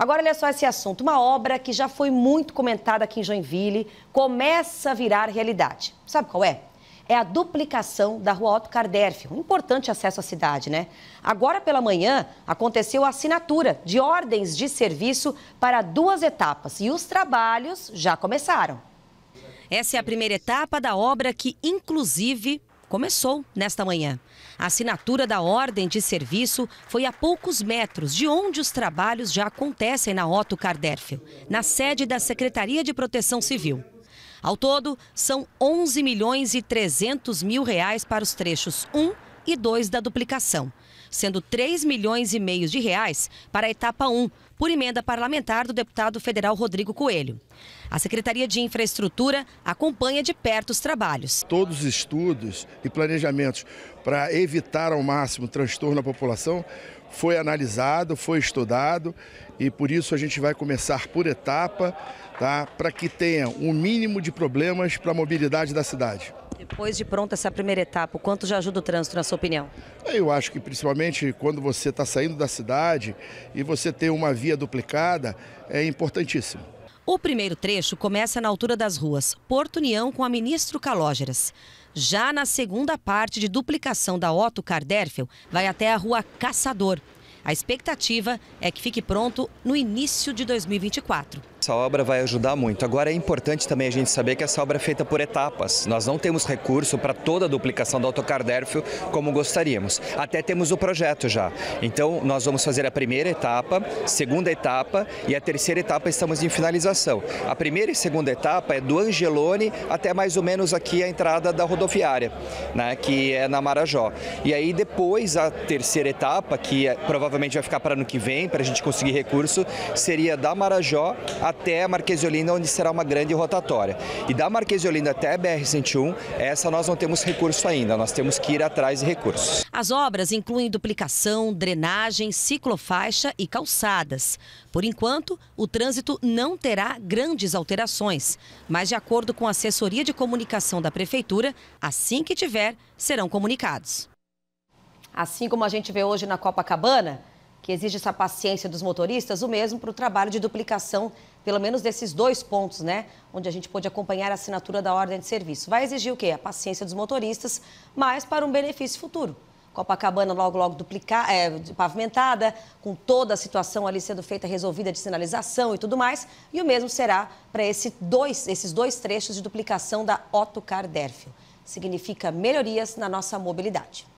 Agora, olha só esse assunto. Uma obra que já foi muito comentada aqui em Joinville começa a virar realidade. Sabe qual é? É a duplicação da Rua Otto Carderf, um importante acesso à cidade, né? Agora pela manhã aconteceu a assinatura de ordens de serviço para duas etapas e os trabalhos já começaram. Essa é a primeira etapa da obra que, inclusive, começou nesta manhã. A assinatura da ordem de serviço foi a poucos metros de onde os trabalhos já acontecem na Otto Carderfil, na sede da Secretaria de Proteção Civil. Ao todo, são 11 milhões e 300 mil reais para os trechos 1 e dois da duplicação, sendo 3 milhões e meio de reais para a etapa 1, por emenda parlamentar do deputado federal Rodrigo Coelho. A Secretaria de Infraestrutura acompanha de perto os trabalhos. Todos os estudos e planejamentos para evitar ao máximo transtorno à população foi analisado, foi estudado e por isso a gente vai começar por etapa, tá? Para que tenha um mínimo de problemas para a mobilidade da cidade. Depois de pronta essa primeira etapa, o quanto já ajuda o trânsito, na sua opinião? Eu acho que principalmente quando você está saindo da cidade e você tem uma via duplicada, é importantíssimo. O primeiro trecho começa na altura das ruas Porto União com a Ministro Calógeras. Já na segunda parte de duplicação da Otto Carderfel, vai até a rua Caçador. A expectativa é que fique pronto no início de 2024. Essa obra vai ajudar muito. Agora é importante também a gente saber que essa obra é feita por etapas. Nós não temos recurso para toda a duplicação do autocar Derfio como gostaríamos. Até temos o projeto já. Então nós vamos fazer a primeira etapa, segunda etapa e a terceira etapa estamos em finalização. A primeira e segunda etapa é do Angelone até mais ou menos aqui a entrada da rodoviária, né, que é na Marajó. E aí depois a terceira etapa, que é, provavelmente vai ficar para ano que vem, para a gente conseguir recurso, seria da Marajó a até Olinda, onde será uma grande rotatória. E da Olinda até BR-101, essa nós não temos recurso ainda, nós temos que ir atrás de recursos. As obras incluem duplicação, drenagem, ciclofaixa e calçadas. Por enquanto, o trânsito não terá grandes alterações, mas de acordo com a assessoria de comunicação da Prefeitura, assim que tiver, serão comunicados. Assim como a gente vê hoje na Copacabana, que exige essa paciência dos motoristas, o mesmo para o trabalho de duplicação pelo menos desses dois pontos, né? Onde a gente pode acompanhar a assinatura da ordem de serviço. Vai exigir o quê? A paciência dos motoristas, mas para um benefício futuro. Copacabana logo, logo duplicar, é, pavimentada, com toda a situação ali sendo feita resolvida de sinalização e tudo mais. E o mesmo será para esse dois, esses dois trechos de duplicação da Otto Carderfio. Significa melhorias na nossa mobilidade.